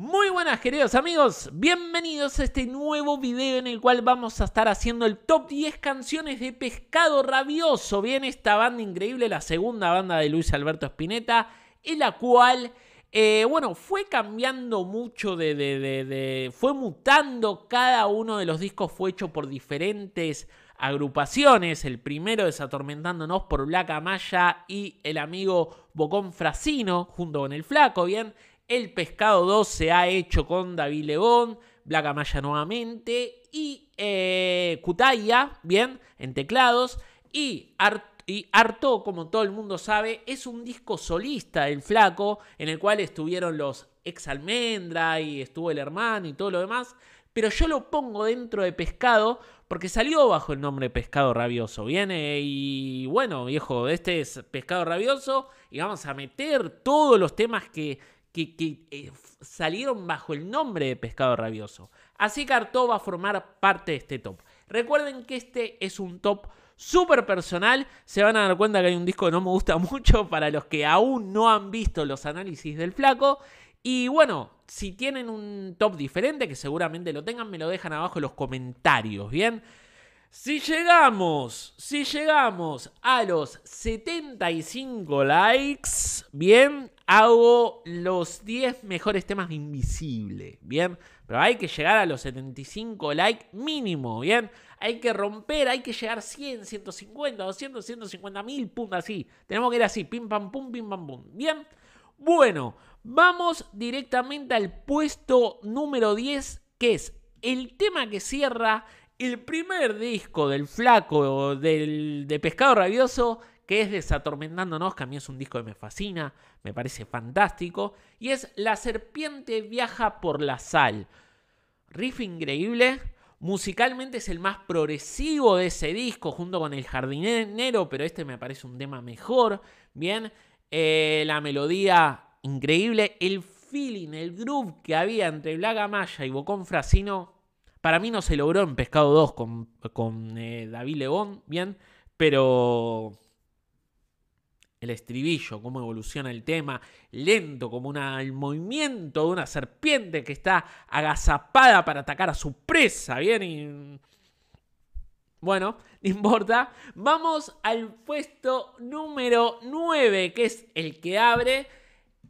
Muy buenas queridos amigos, bienvenidos a este nuevo video en el cual vamos a estar haciendo el top 10 canciones de Pescado Rabioso. Bien, esta banda increíble, la segunda banda de Luis Alberto Spinetta, en la cual, eh, bueno, fue cambiando mucho de, de, de, fue mutando, cada uno de los discos fue hecho por diferentes agrupaciones. El primero es Atormentándonos por Black Maya y el amigo Bocón Frasino junto con el Flaco, bien. El Pescado 2 se ha hecho con David Lebón, Blacamaya nuevamente y eh, bien, en teclados. Y, y Arto, como todo el mundo sabe, es un disco solista del flaco, en el cual estuvieron los ex almendra y estuvo el hermano y todo lo demás. Pero yo lo pongo dentro de pescado porque salió bajo el nombre Pescado Rabioso. Viene y bueno, viejo, este es Pescado Rabioso y vamos a meter todos los temas que que, eh, salieron bajo el nombre de pescado rabioso. Así que Arto va a formar parte de este top. Recuerden que este es un top súper personal. Se van a dar cuenta que hay un disco que no me gusta mucho para los que aún no han visto los análisis del flaco. Y bueno, si tienen un top diferente, que seguramente lo tengan, me lo dejan abajo en los comentarios, ¿bien? Si llegamos, si llegamos a los 75 likes, bien, hago los 10 mejores temas invisibles, bien. Pero hay que llegar a los 75 likes mínimo, bien. Hay que romper, hay que llegar 100, 150, 200, 150 mil, puntos así. Tenemos que ir así, pim pam pum, pim pam pum, bien. Bueno, vamos directamente al puesto número 10, que es el tema que cierra el primer disco del flaco del, de Pescado Rabioso, que es Desatormentándonos, que a mí es un disco que me fascina, me parece fantástico, y es La serpiente viaja por la sal. Riff increíble, musicalmente es el más progresivo de ese disco, junto con El jardinero, pero este me parece un tema mejor, bien, eh, la melodía increíble, el feeling, el groove que había entre Blaga Maya y Bocón Frasino para mí no se logró en Pescado 2 con, eh, David León, bien, pero el estribillo, cómo evoluciona el tema, lento como el movimiento de una serpiente que está agazapada para atacar a su presa, bien, Bueno, no importa. Vamos al puesto número 9, que es el que abre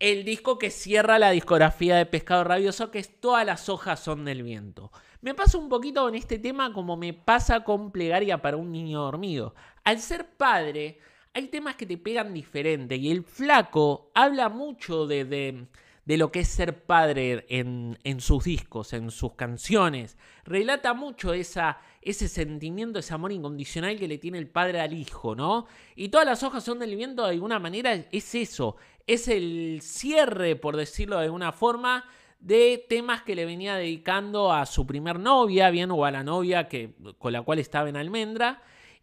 el disco que cierra la discografía de Pescado Rabioso, que es Todas las hojas son del viento. Me pasa un poquito en este tema como me pasa con plegaria para un niño dormido. Al ser padre, hay temas que te pegan diferente y el flaco habla mucho de, lo que es ser padre en, en, sus discos, en sus canciones. Relata mucho esa, ese sentimiento, ese amor incondicional que le tiene el padre al hijo, ¿no? Y todas las hojas son del viento de alguna manera es eso, es el cierre, por decirlo de alguna forma, de temas que le venía dedicando a su primer novia, bien, o a la novia que, con la cual estaba en Almendra.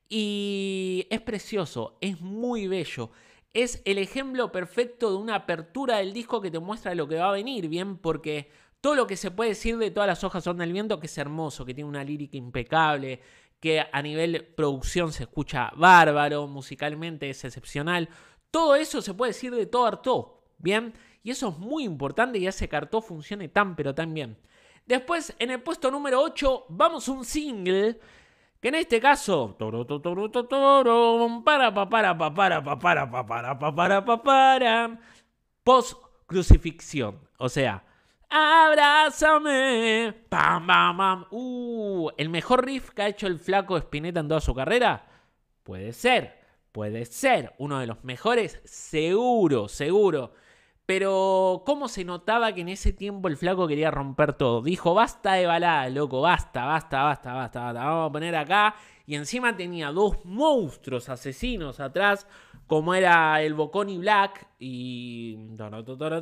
Y es precioso, es muy bello. Es el ejemplo perfecto de una apertura del disco que te muestra lo que va a venir, bien, porque todo lo que se puede decir de todas las hojas son del viento, que es hermoso, que tiene una lírica impecable, que a nivel producción se escucha bárbaro, musicalmente es excepcional. Todo eso se puede decir de todo harto bien. Y eso es muy importante y hace que Cartó funcione tan pero tan bien. Después, en el puesto número 8, vamos un single. Que en este caso. para para para, para, para, para, para, para, para, para, para, Post crucifixión. O sea. Abrázame. Pam, pam, pam. Uh, el mejor riff que ha hecho el flaco Spinetta en toda su carrera. Puede ser, puede ser. Uno de los mejores, seguro, seguro. Pero cómo se notaba que en ese tiempo el flaco quería romper todo. Dijo, basta de balada, loco, basta, basta, basta, basta, basta. Vamos a poner acá. Y encima tenía dos monstruos asesinos atrás, como era el Bocón y Black. Y...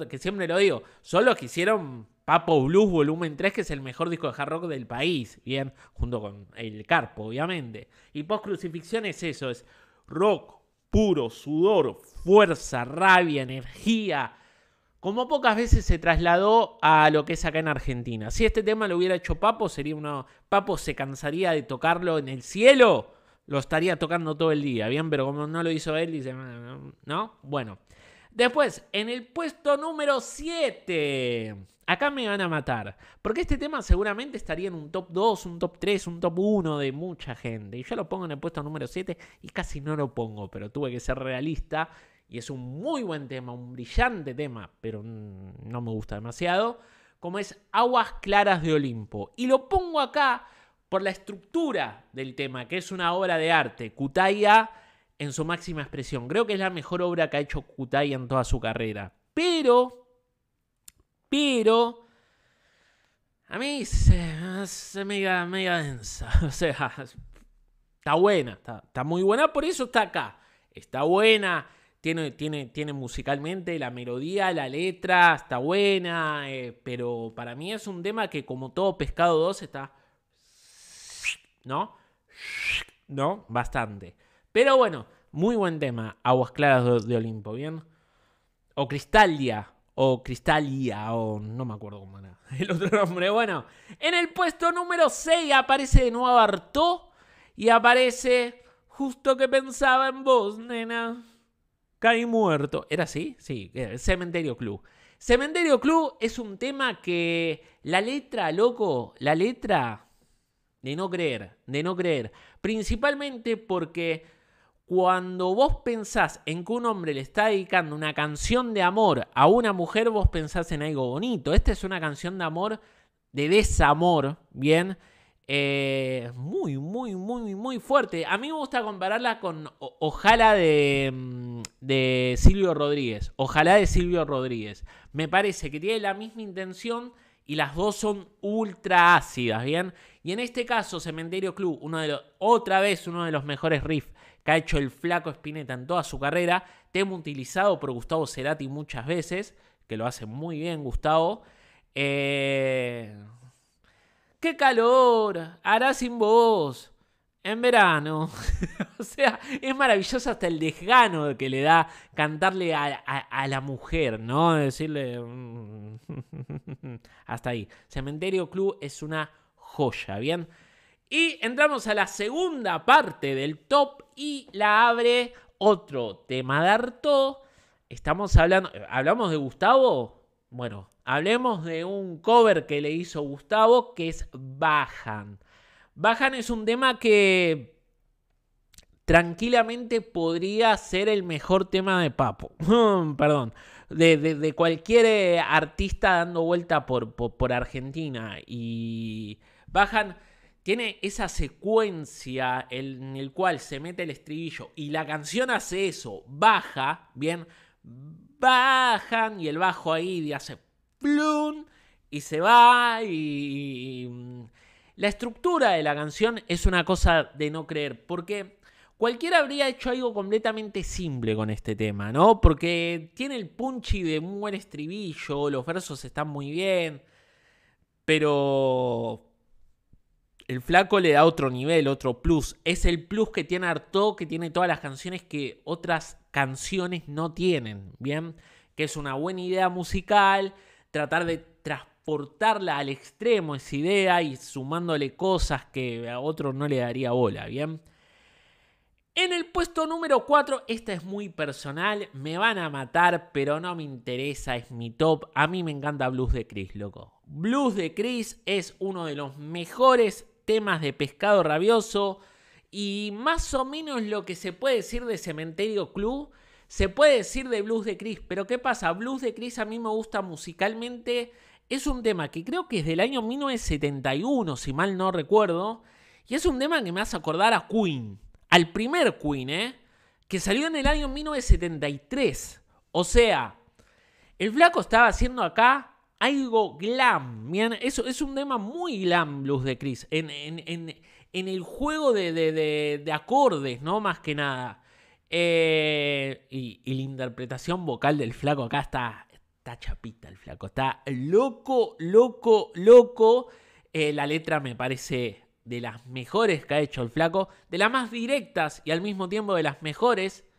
Que siempre lo digo, solo los que hicieron Papo Blues Volumen 3, que es el mejor disco de hard rock del país. Bien, junto con el Carpo, obviamente. Y Post Crucifixión es eso, es rock puro, sudor, fuerza, rabia, energía como pocas veces se trasladó a lo que es acá en Argentina. Si este tema lo hubiera hecho Papo, sería uno. Papo se cansaría de tocarlo en el cielo, lo estaría tocando todo el día, bien, pero como no lo hizo él, dice, ¿no? Bueno. Después, en el puesto número 7. Acá me van a matar. Porque este tema seguramente estaría en un top 2, un top 3, un top 1 de mucha gente. Y yo lo pongo en el puesto número 7 y casi no lo pongo, pero tuve que ser realista y es un muy buen tema, un brillante tema, pero no me gusta demasiado, como es Aguas Claras de Olimpo. Y lo pongo acá por la estructura del tema, que es una obra de arte, Kutaya en su máxima expresión. Creo que es la mejor obra que ha hecho Kutaya en toda su carrera. Pero, pero, a mí se, me mega, mega densa. O sea, está buena, está, está muy buena, por eso está acá. Está buena, tiene, tiene, musicalmente la melodía, la letra, está buena, eh, pero para mí es un tema que como todo Pescado 2 está... ¿No? ¿No? Bastante. Pero bueno, muy buen tema, Aguas Claras de, Olimpo, ¿bien? O Cristalia, o Cristalia, o no me acuerdo cómo era el otro nombre. Bueno, en el puesto número 6 aparece de nuevo Arto. y aparece Justo que pensaba en vos, nena. Caí muerto. ¿Era así? Sí, Cementerio Club. Cementerio Club es un tema que la letra, loco, la letra de no creer, de no creer. Principalmente porque cuando vos pensás en que un hombre le está dedicando una canción de amor a una mujer, vos pensás en algo bonito. Esta es una canción de amor, de desamor, ¿bien? Eh, muy, muy, muy, muy fuerte. A mí me gusta compararla con Ojalá de, mm, de Silvio Rodríguez, ojalá de Silvio Rodríguez, me parece que tiene la misma intención y las dos son ultra ácidas, ¿bien? Y en este caso, Cementerio Club, otra vez uno de los mejores riffs que ha hecho el flaco Spinetta en toda su carrera, tema utilizado por Gustavo Cerati muchas veces, que lo hace muy bien Gustavo. Eh, ¡Qué calor! Hará sin vos en verano. o sea, es maravilloso hasta el desgano que le da cantarle a, la mujer, ¿no? Decirle... Mm, hasta ahí. Cementerio Club es una joya, ¿bien? Y entramos a la segunda parte del top y la abre otro tema de harto Estamos hablando, hablamos de Gustavo. Bueno, hablemos de un cover que le hizo Gustavo que es Bajan. Bajan es un tema que tranquilamente podría ser el mejor tema de Papo. Perdón. De, cualquier eh, artista dando vuelta por, Argentina. Y Bajan tiene esa secuencia en el cual se mete el estribillo y la canción hace eso, baja, bien, bajan y el bajo ahí hace plum y se va y, mm, la estructura de la canción es una cosa de no creer, porque cualquiera habría hecho algo completamente simple con este tema, ¿no? Porque tiene el punchi de un buen estribillo, los versos están muy bien, pero el flaco le da otro nivel, otro plus. Es el plus que tiene Arto, que tiene todas las canciones que otras canciones no tienen, ¿bien? Que es una buena idea musical, tratar de tras portarla al extremo esa idea y sumándole cosas que a otro no le daría bola, ¿bien? En el puesto número 4, esta es muy personal, me van a matar, pero no me interesa, es mi top. A mí me encanta Blues de Chris, loco. Blues de Chris es uno de los mejores temas de pescado rabioso y más o menos lo que se puede decir de Cementerio Club, se puede decir de Blues de Chris, pero ¿qué pasa? Blues de Chris a mí me gusta musicalmente es un tema que creo que es del año 1971, si mal no recuerdo. Y es un tema que me hace acordar a Queen, al primer Queen, ¿eh? Que salió en el año 1973. O sea, el flaco estaba haciendo acá algo glam. eso es un tema muy glam, Blues de Chris. En, el juego de, acordes, ¿no? Más que nada. Eh, y, y la interpretación vocal del flaco acá está Está chapita el flaco, está loco, loco, loco. Eh, la letra me parece de las mejores que ha hecho el flaco, de las más directas y al mismo tiempo de las mejores.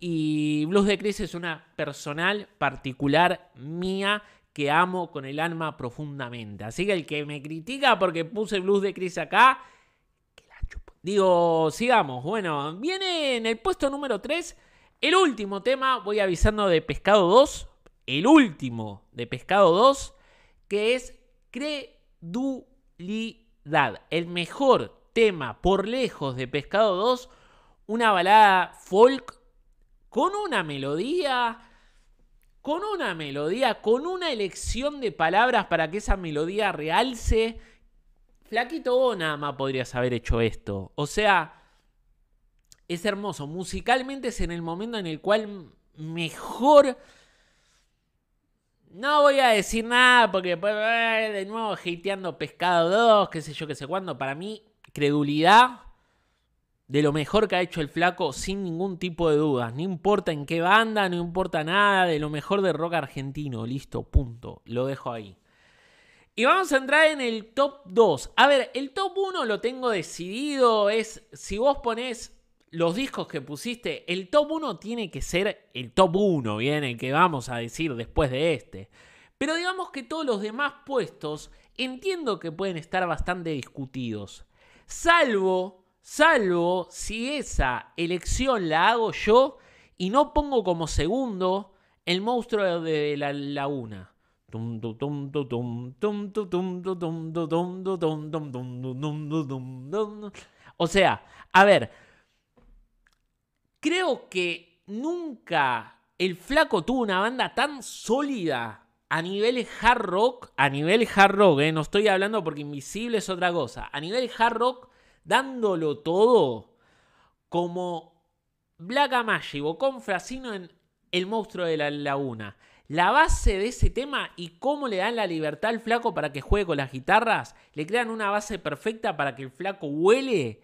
Y Blues de Cris es una personal, particular, mía, que amo con el alma profundamente. Así que el que me critica porque puse Blues de Chris acá, que la chupo. Digo, sigamos. Bueno, viene en el puesto número 3. El último tema, voy avisando de Pescado 2, el último de Pescado 2, que es Credulidad, el mejor tema por lejos de Pescado 2, una balada folk con una melodía, con una melodía, con una elección de palabras para que esa melodía realce. Flaquito vos nada más podrías haber hecho esto. O sea, es hermoso. Musicalmente es en el momento en el cual mejor no voy a decir nada porque eh, de nuevo hateando Pescado 2, qué sé yo, qué sé cuándo. Para mí, credulidad de lo mejor que ha hecho el flaco sin ningún tipo de dudas. No importa en qué banda, no importa nada, de lo mejor de rock argentino. Listo, punto. Lo dejo ahí. Y vamos a entrar en el top 2. A ver, el top 1 lo tengo decidido. Es si vos ponés los discos que pusiste, el top 1 tiene que ser el top 1, viene el que vamos a decir después de este. Pero digamos que todos los demás puestos entiendo que pueden estar bastante discutidos. Salvo, salvo si esa elección la hago yo y no pongo como segundo el monstruo de la laguna. O sea, a ver, Creo que nunca el flaco tuvo una banda tan sólida a nivel hard rock, a nivel hard rock, eh, no estoy hablando porque Invisible es otra cosa, a nivel hard rock dándolo todo como Black Amage o con Frasino en El monstruo de la laguna. La base de ese tema y cómo le dan la libertad al flaco para que juegue con las guitarras, le crean una base perfecta para que el flaco huele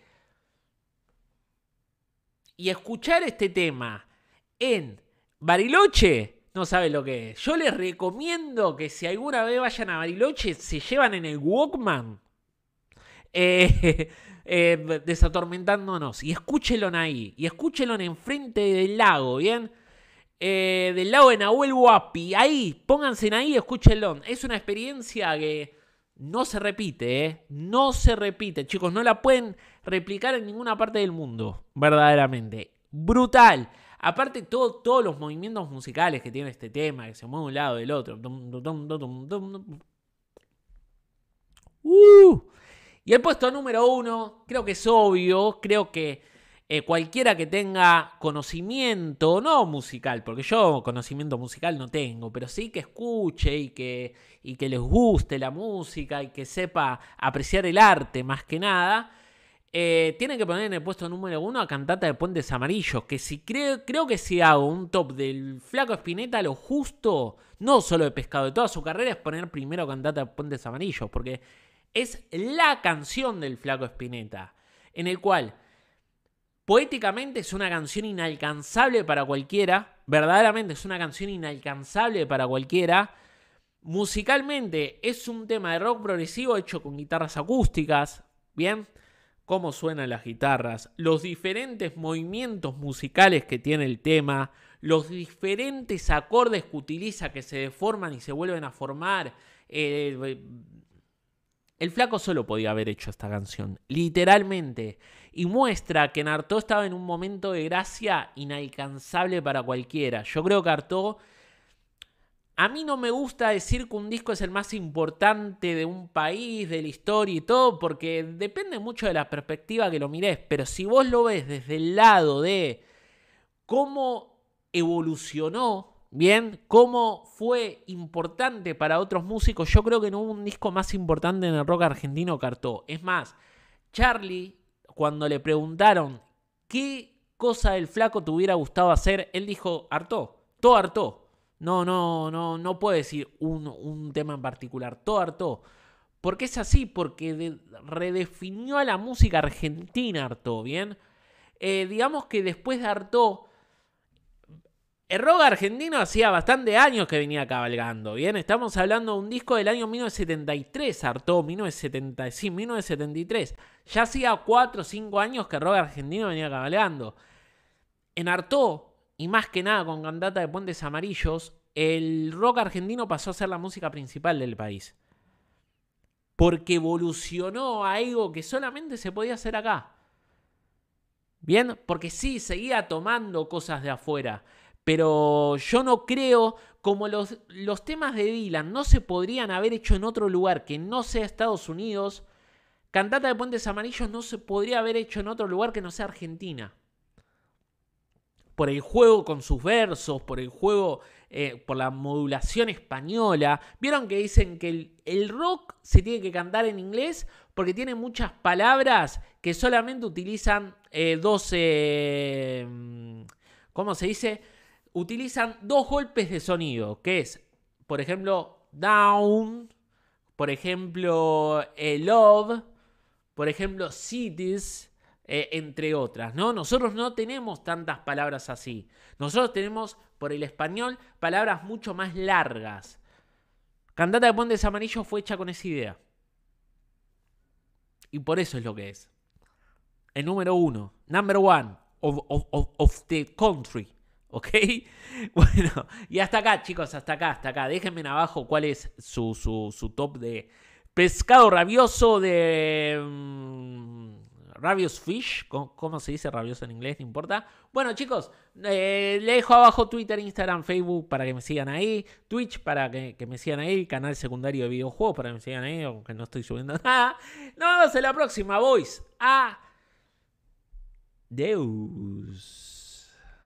y escuchar este tema en Bariloche, no sabe lo que es. Yo les recomiendo que si alguna vez vayan a Bariloche, se llevan en el Walkman. Eh, eh, desatormentándonos. Y escúchenlo ahí. Y en enfrente del lago, ¿bien? Eh, del lago de Nahuel Huapi. Ahí, pónganse en ahí, escúchenlo. Es una experiencia que no se repite, ¿eh? No se repite, chicos, no la pueden replicar en ninguna parte del mundo, verdaderamente. Brutal. Aparte, todos los movimientos musicales que tiene este tema, que se mueve de un lado del otro. Uh. Y el puesto número uno, creo que es obvio, creo que eh, cualquiera que tenga conocimiento, no musical, porque yo conocimiento musical no tengo, pero sí que escuche y que, y que les guste la música y que sepa apreciar el arte más que nada, eh, tiene que poner en el puesto número uno a Cantata de Puentes Amarillos, que si creo, creo que si hago un top del flaco Espineta, lo justo, no solo de pescado, de toda su carrera, es poner primero Cantata de Puentes Amarillos, porque es la canción del flaco Espineta, en el cual Poéticamente es una canción inalcanzable para cualquiera. Verdaderamente es una canción inalcanzable para cualquiera. Musicalmente es un tema de rock progresivo hecho con guitarras acústicas. Bien, cómo suenan las guitarras, los diferentes movimientos musicales que tiene el tema, los diferentes acordes que utiliza que se deforman y se vuelven a formar. Eh, el flaco solo podía haber hecho esta canción, literalmente, y muestra que Nartó estaba en un momento de gracia inalcanzable para cualquiera. Yo creo que Artaud a mí no me gusta decir que un disco es el más importante de un país, de la historia y todo, porque depende mucho de la perspectiva que lo mires. Pero si vos lo ves desde el lado de cómo evolucionó Bien, cómo fue importante para otros músicos. Yo creo que no hubo un disco más importante en el rock argentino que Artaud. Es más, Charlie, cuando le preguntaron qué cosa el flaco te hubiera gustado hacer, él dijo Artó, todo Artó. No, no, no, no puede decir un, tema en particular, todo ¿Por Porque es así, porque redefinió a la música argentina Artó, ¿bien? Eh, digamos que después de Artó el rock argentino hacía bastante años que venía cabalgando, ¿bien? Estamos hablando de un disco del año 1973, Artó, sí, 1973. Ya hacía 4 o 5 años que el rock argentino venía cabalgando. En Artó, y más que nada con Cantata de Puentes Amarillos, el rock argentino pasó a ser la música principal del país. Porque evolucionó a algo que solamente se podía hacer acá. ¿Bien? Porque sí, seguía tomando cosas de afuera pero yo no creo, como los, los temas de Dylan no se podrían haber hecho en otro lugar que no sea Estados Unidos, Cantata de Puentes Amarillos no se podría haber hecho en otro lugar que no sea Argentina. Por el juego con sus versos, por el juego, eh, por la modulación española. Vieron que dicen que el, rock se tiene que cantar en inglés porque tiene muchas palabras que solamente utilizan eh, 12. Mm, ¿Cómo se dice? utilizan dos golpes de sonido, que es, por ejemplo, down, por ejemplo, eh, love, por ejemplo, cities, eh, entre otras, ¿no? Nosotros no tenemos tantas palabras así. Nosotros tenemos, por el español, palabras mucho más largas. Cantata de Puentes Amarillo fue hecha con esa idea. Y por eso es lo que es. El número uno, number one of the country. ¿Ok? Bueno, y hasta acá, chicos, hasta acá, hasta acá. Déjenme abajo cuál es su, top de pescado rabioso de... Mm, rabios fish, ¿Cómo, se dice rabioso en inglés? No importa. Bueno, chicos, eh, le dejo abajo Twitter, Instagram, Facebook para que me sigan ahí, Twitch para que, me sigan ahí, canal secundario de videojuegos para que me sigan ahí, aunque no estoy subiendo nada. Nos vemos en la próxima, boys. Deus.